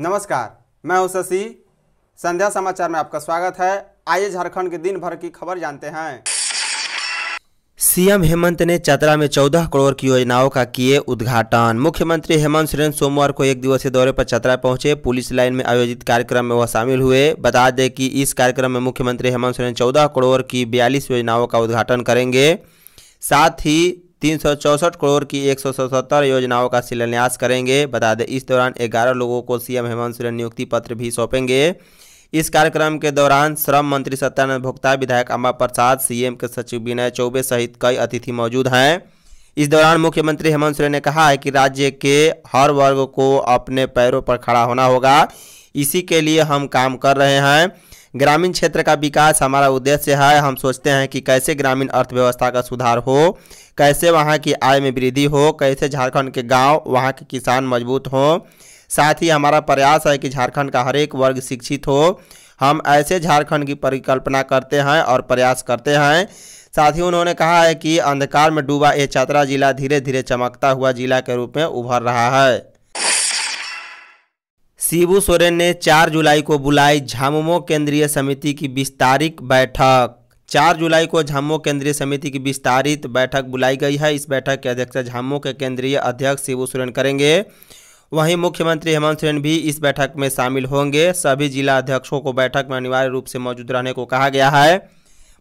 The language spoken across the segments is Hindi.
नमस्कार मैं हूं शशि संध्या समाचार में आपका स्वागत है आइए झारखंड के दिन भर की खबर जानते हैं सीएम हेमंत ने चतरा में 14 करोड़ की योजनाओं का किए उद्घाटन मुख्यमंत्री हेमंत सोरेन सोमवार को एक दिवसीय दौरे पर चतरा पहुंचे पुलिस लाइन में आयोजित कार्यक्रम में वह शामिल हुए बता दें कि इस कार्यक्रम में मुख्यमंत्री हेमंत सोरेन 14 करोड़ की बयालीस योजनाओं का उद्घाटन करेंगे साथ ही तीन करोड़ की एक योजनाओं का शिलान्यास करेंगे बता दें इस दौरान ग्यारह लोगों को सीएम हेमंत सोरेन नियुक्ति पत्र भी सौंपेंगे इस कार्यक्रम के दौरान श्रम मंत्री सत्यानंद भोक्ता विधायक अम्बा प्रसाद सीएम के सचिव विनय चौबे सहित कई अतिथि मौजूद हैं इस दौरान मुख्यमंत्री हेमंत सोरेन ने कहा है कि राज्य के हर वर्ग को अपने पैरों पर खड़ा होना होगा इसी के लिए हम काम कर रहे हैं ग्रामीण क्षेत्र का विकास हमारा उद्देश्य है हम सोचते हैं कि कैसे ग्रामीण अर्थव्यवस्था का सुधार हो कैसे वहाँ की आय में वृद्धि हो कैसे झारखंड के गांव वहाँ के किसान मजबूत हों साथ ही हमारा प्रयास है कि झारखंड का हर एक वर्ग शिक्षित हो हम ऐसे झारखंड की परिकल्पना करते हैं और प्रयास करते हैं साथ ही उन्होंने कहा है कि अंधकार में डूबा ये चतरा जिला धीरे धीरे चमकता हुआ जिला के रूप में उभर रहा है शिबू सोरेन ने 4 जुलाई को बुलाई झामुमो केंद्रीय समिति की विस्तारित बैठक 4 जुलाई को झामुमो केंद्रीय समिति की विस्तारित बैठक बुलाई गई है इस बैठक की अध्यक्षता झामुमो के केंद्रीय अध्यक्ष शिबू सोरेन करेंगे वहीं मुख्यमंत्री हेमंत सोरेन भी इस बैठक में शामिल होंगे सभी जिला अध्यक्षों को बैठक में अनिवार्य रूप से मौजूद रहने को कहा गया है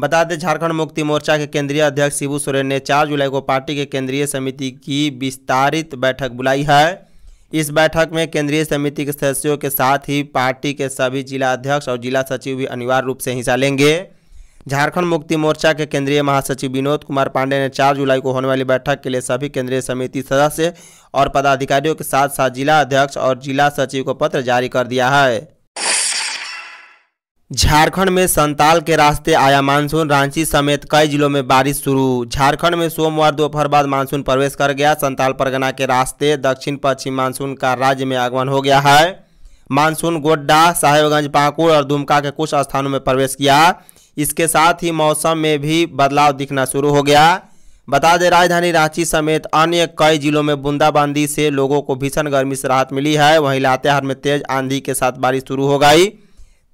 बता दें झारखंड मुक्ति मोर्चा के केंद्रीय अध्यक्ष शिबू सोरेन ने 4 जुलाई को पार्टी के केंद्रीय समिति की विस्तारित बैठक बुलाई है इस बैठक में केंद्रीय समिति के सदस्यों के साथ ही पार्टी के सभी जिला अध्यक्ष और जिला सचिव भी अनिवार्य रूप से हिस्सा लेंगे झारखंड मुक्ति मोर्चा के केंद्रीय महासचिव विनोद कुमार पांडे ने 4 जुलाई को होने वाली बैठक के लिए सभी केंद्रीय समिति सदस्य और पदाधिकारियों के साथ साथ जिला अध्यक्ष और जिला सचिव को पत्र जारी कर दिया है झारखंड में संताल के रास्ते आया मानसून रांची समेत कई जिलों में बारिश शुरू झारखंड में सोमवार दोपहर बाद मानसून प्रवेश कर गया संताल परगना के रास्ते दक्षिण पश्चिम मानसून का राज्य में आगमन हो गया है मानसून गोड्डा साहेबगंज पाकुड़ और दुमका के कुछ स्थानों में प्रवेश किया इसके साथ ही मौसम में भी बदलाव दिखना शुरू हो गया बता दें राजधानी रांची समेत अन्य कई जिलों में बूंदाबांदी से लोगों को भीषण गर्मी से राहत मिली है वहीं लातेहार में तेज आंधी के साथ बारिश शुरू हो गई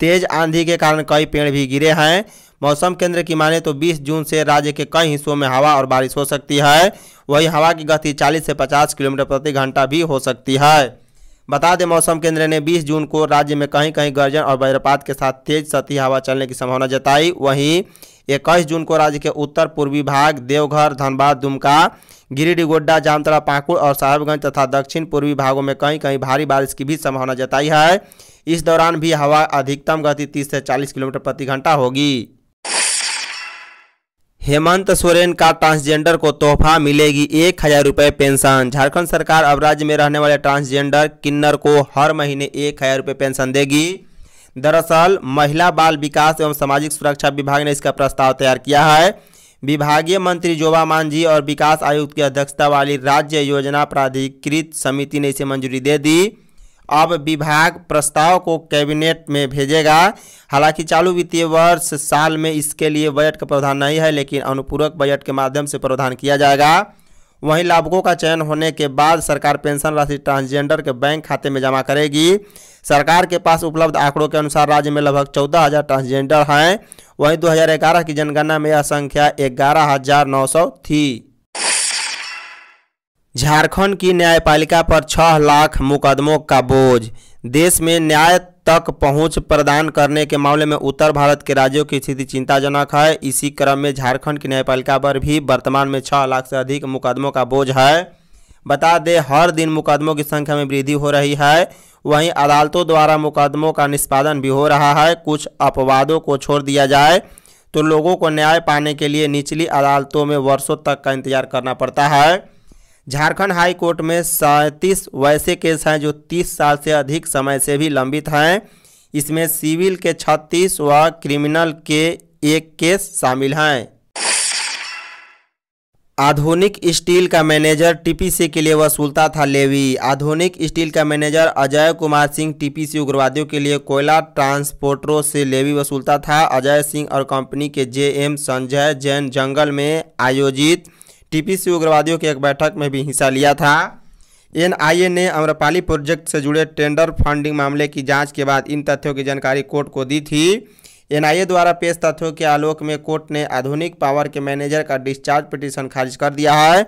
तेज आंधी के कारण कई पेड़ भी गिरे हैं मौसम केंद्र की माने तो 20 जून से राज्य के कई हिस्सों में हवा और बारिश हो सकती है वही हवा की गति 40 से 50 किलोमीटर प्रति घंटा भी हो सकती है बता दें मौसम केंद्र ने 20 जून को राज्य में कहीं कहीं गर्जन और वज्रपात के साथ तेज सती हवा चलने की संभावना जताई वहीं इक्कीस जून को राज्य के उत्तर पूर्वी भाग देवघर धनबाद दुमका गिरिडीह गोड्डा जामतरा पाकुड़ और साहेबगंज तथा दक्षिण पूर्वी भागों में कहीं कहीं भारी बारिश की भी संभावना जताई है इस दौरान भी हवा अधिकतम गति 30 से 40 किलोमीटर प्रति घंटा होगी हेमंत सोरेन का ट्रांसजेंडर को तोहफा मिलेगी एक हजार रुपये पेंशन झारखंड सरकार अब राज्य में रहने वाले ट्रांसजेंडर किन्नर को हर महीने एक हजार रुपये पेंशन देगी दरअसल महिला बाल विकास एवं सामाजिक सुरक्षा विभाग ने इसका प्रस्ताव तैयार किया है विभागीय मंत्री जोबा मांझी और विकास आयुक्त की अध्यक्षता वाली राज्य योजना प्राधिकृत समिति ने इसे मंजूरी दे दी अब विभाग प्रस्ताव को कैबिनेट में भेजेगा हालांकि चालू वित्तीय वर्ष साल में इसके लिए बजट का प्रावधान नहीं है लेकिन अनुपूरक बजट के माध्यम से प्रावधान किया जाएगा वहीं लाभुकों का चयन होने के बाद सरकार पेंशन राशि ट्रांसजेंडर के बैंक खाते में जमा करेगी सरकार के पास उपलब्ध आंकड़ों के अनुसार राज्य में लगभग चौदह हज़ार ट्रांसजेंडर हैं वहीं 2011 की जनगणना में यह संख्या ग्यारह हज़ार नौ सौ थी झारखंड की न्यायपालिका पर छह लाख मुकदमों का बोझ देश में न्याय तक पहुंच प्रदान करने के मामले में उत्तर भारत के राज्यों की स्थिति चिंताजनक है इसी क्रम में झारखंड की न्यायपालिका पर भी वर्तमान में छह लाख से अधिक मुकदमों का बोझ है बता दें हर दिन मुकदमों की संख्या में वृद्धि हो रही है वहीं अदालतों द्वारा मुकदमों का निष्पादन भी हो रहा है कुछ अपवादों को छोड़ दिया जाए तो लोगों को न्याय पाने के लिए निचली अदालतों में वर्षों तक का इंतजार करना पड़ता है झारखंड हाई कोर्ट में सैंतीस वैसे केस हैं जो तीस साल से अधिक समय से भी लंबित हैं इसमें सिविल के छत्तीस व क्रिमिनल के एक केस शामिल हैं आधुनिक स्टील का मैनेजर टीपीसी के लिए वसूलता था लेवी आधुनिक स्टील का मैनेजर अजय कुमार सिंह टीपीसी उग्रवादियों के लिए कोयला ट्रांसपोर्टरों से लेवी वसूलता था अजय सिंह और कंपनी के जेएम संजय जैन जंगल में आयोजित टीपीसी उग्रवादियों की एक बैठक में भी हिस्सा लिया था एनआईए ने अम्रपाली प्रोजेक्ट से जुड़े टेंडर फंडिंग मामले की जांच के बाद इन तथ्यों की जानकारी कोर्ट को दी थी एनआईए द्वारा पेश तथ्यों के आलोक में कोर्ट ने आधुनिक पावर के मैनेजर का डिस्चार्ज पिटीशन खारिज कर दिया है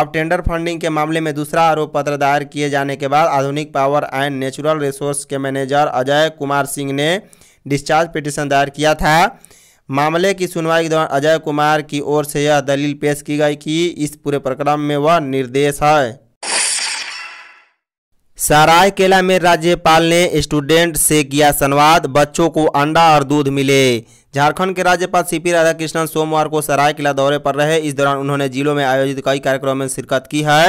अब टेंडर फंडिंग के मामले में दूसरा आरोप पत्र दायर किए जाने के बाद Aadhunik power and natural resource के मैनेजर अजय कुमार सिंह ने डिस्चार्ज पिटीशन दायर किया था मामले की सुनवाई के दौरान अजय कुमार की ओर से यह दलील पेश की गई कि इस पूरे प्रकरण में वह निर्देश है सरायकेला में राज्यपाल ने स्टूडेंट से किया संवाद बच्चों को अंडा और दूध मिले झारखंड के राज्यपाल सी पी राधाकृष्णन सोमवार को सरायकेला दौरे पर रहे इस दौरान उन्होंने जिलों में आयोजित कई कार्यक्रमों में शिरकत की है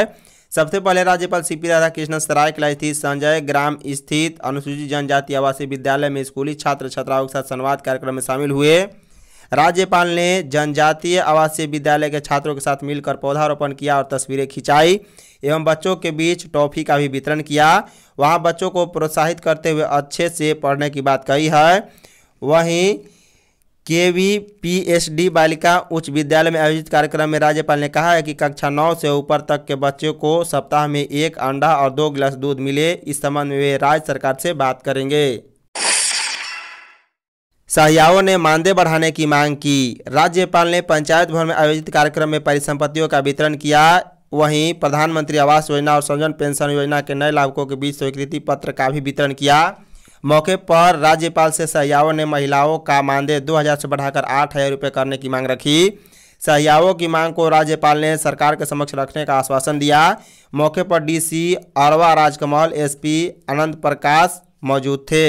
सबसे पहले राज्यपाल सी पी राधाकृष्णन सरायकेला स्थित संजय ग्राम स्थित अनुसूचित जनजाति आवासीय विद्यालय में स्कूली छात्र छात्राओं के साथ संवाद कार्यक्रम में शामिल हुए राज्यपाल ने जनजातीय आवासीय विद्यालय के छात्रों के साथ मिलकर पौधारोपण किया और तस्वीरें खिंचाई एवं बच्चों के बीच टॉफी का भी वितरण किया वहाँ बच्चों को प्रोत्साहित करते हुए अच्छे से पढ़ने की बात कही है वहीं के वी पी एस डी बालिका उच्च विद्यालय में आयोजित कार्यक्रम में राज्यपाल ने कहा है कि कक्षा नौ से ऊपर तक के बच्चों को सप्ताह में एक अंडा और दो गिलास दूध मिले इस संबंध में वे राज्य सरकार से बात करेंगे सहयाओं ने मानदेय बढ़ाने की मांग की राज्यपाल ने पंचायत भवन में आयोजित कार्यक्रम में परिसंपत्तियों का वितरण किया वहीं प्रधानमंत्री आवास योजना और संजन पेंशन योजना के नए लाभकों के बीच स्वीकृति पत्र का भी वितरण किया मौके पर राज्यपाल से सहयाओं ने महिलाओं का मानदेय 2000 से बढ़ाकर आठ हज़ार रुपये करने की मांग रखी सहियाओं की मांग को राज्यपाल ने सरकार के समक्ष रखने का आश्वासन दिया मौके पर डीसी अरवा राजकमल एसपी आनंद प्रकाश मौजूद थे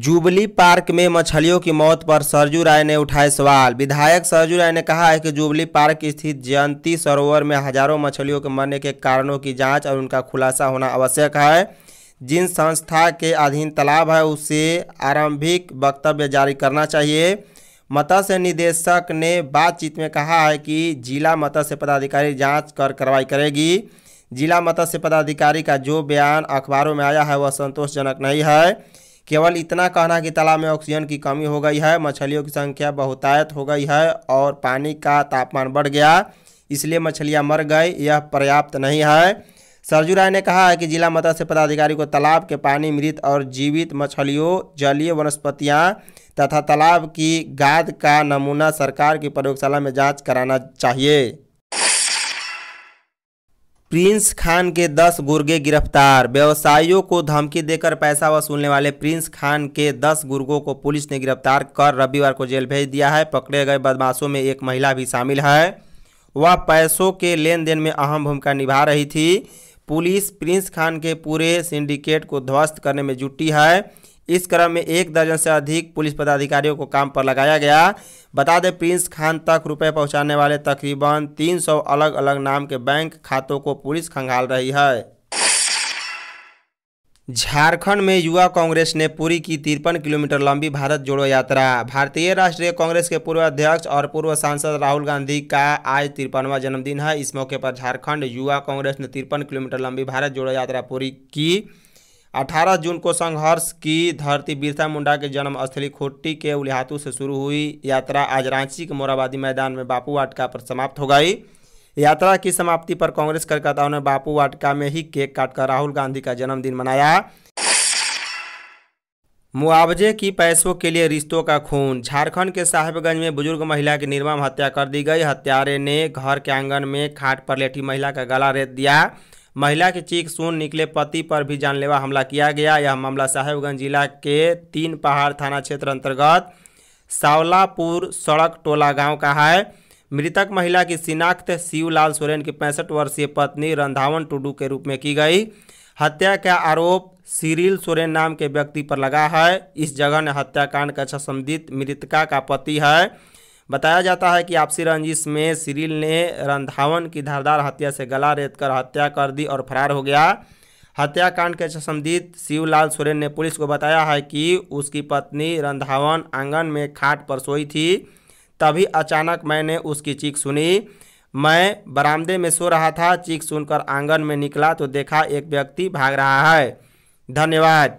जुबली पार्क में मछलियों की मौत पर सरजू राय ने उठाए सवाल विधायक सरजू राय ने कहा है कि जुबली पार्क स्थित जयंती सरोवर में हजारों मछलियों के मरने के कारणों की जांच और उनका खुलासा होना आवश्यक है जिन संस्था के अधीन तालाब है उसे आरंभिक वक्तव्य जारी करना चाहिए मत्स्य निदेशक ने बातचीत में कहा है कि जिला मत्स्य पदाधिकारी जाँच कर कार्रवाई करेगी जिला मत्स्य पदाधिकारी का जो बयान अखबारों में आया है वह संतोषजनक नहीं है केवल इतना कहना कि तालाब में ऑक्सीजन की कमी हो गई है मछलियों की संख्या बहुतायत हो गई है और पानी का तापमान बढ़ गया इसलिए मछलियाँ मर गई यह पर्याप्त नहीं है सरजू राय ने कहा है कि जिला मत्स्य पदाधिकारी को तालाब के पानी मृत और जीवित मछलियों जलीय वनस्पतियाँ तथा तालाब की गाद का नमूना सरकार की प्रयोगशाला में जांच कराना चाहिए प्रिंस खान के दस गुर्गे गिरफ्तार व्यवसायियों को धमकी देकर पैसा वसूलने वाले प्रिंस खान के दस गुर्गों को पुलिस ने गिरफ्तार कर रविवार को जेल भेज दिया है पकड़े गए बदमाशों में एक महिला भी शामिल है वह पैसों के लेन देन में अहम भूमिका निभा रही थी पुलिस प्रिंस खान के पूरे सिंडिकेट को ध्वस्त करने में जुटी है इस क्रम में एक दर्जन से अधिक पुलिस पदाधिकारियों को काम पर लगाया गया बता दें प्रिंस खान तक रुपए पहुंचाने वाले तकरीबन 300 अलग अलग नाम के बैंक खातों को पुलिस खंगाल रही है झारखंड में युवा कांग्रेस ने पूरी की तिरपन किलोमीटर लंबी भारत जोड़ो यात्रा भारतीय राष्ट्रीय कांग्रेस के पूर्व अध्यक्ष और पूर्व सांसद राहुल गांधी का आज तिरपनवा जन्मदिन है इस मौके पर झारखंड युवा कांग्रेस ने तिरपन किलोमीटर लंबी भारत जोड़ो यात्रा पूरी की 18 जून को संघर्ष की धरती बिरसा मुंडा के जन्म स्थली खोटी के उलिहातू से शुरू हुई यात्रा आज रांची के मोराबादी मैदान में बापू वाटिका पर समाप्त हो गई यात्रा की समाप्ति पर कांग्रेस कार्यकर्ताओं ने बापू वाटिका में ही केक काटकर राहुल गांधी का जन्मदिन मनाया मुआवजे की पैसों के लिए रिश्तों का खून झारखंड के साहेबगंज में बुजुर्ग महिला की निर्मम हत्या कर दी गई हत्यारे ने घर के आंगन में खाट पर लेटी महिला का गला रेत दिया महिला की चीख सुन निकले पति पर भी जानलेवा हमला किया गया यह मामला साहेबगंज जिला के तीन पहाड़ थाना क्षेत्र अंतर्गत सावलापुर सड़क टोला गांव का है मृतक महिला की शिनाख्त शिवलाल सोरेन की पैंसठ वर्षीय पत्नी रंधावन टुडू के रूप में की गई हत्या का आरोप सिरिल सोरेन नाम के व्यक्ति पर लगा है इस जगह ने हत्याकांड का अच्छा संबंधित मृतका का पति है बताया जाता है कि आपसी रंजिश में सिरिल ने रंधावन की धारदार हत्या से गला रेत कर हत्या कर दी और फरार हो गया हत्याकांड के संबंधित शिवलाल सोरेन ने पुलिस को बताया है कि उसकी पत्नी रंधावन आंगन में खाट पर सोई थी तभी अचानक मैंने उसकी चीख सुनी मैं बरामदे में सो रहा था चीख सुनकर आंगन में निकला तो देखा एक व्यक्ति भाग रहा है धन्यवाद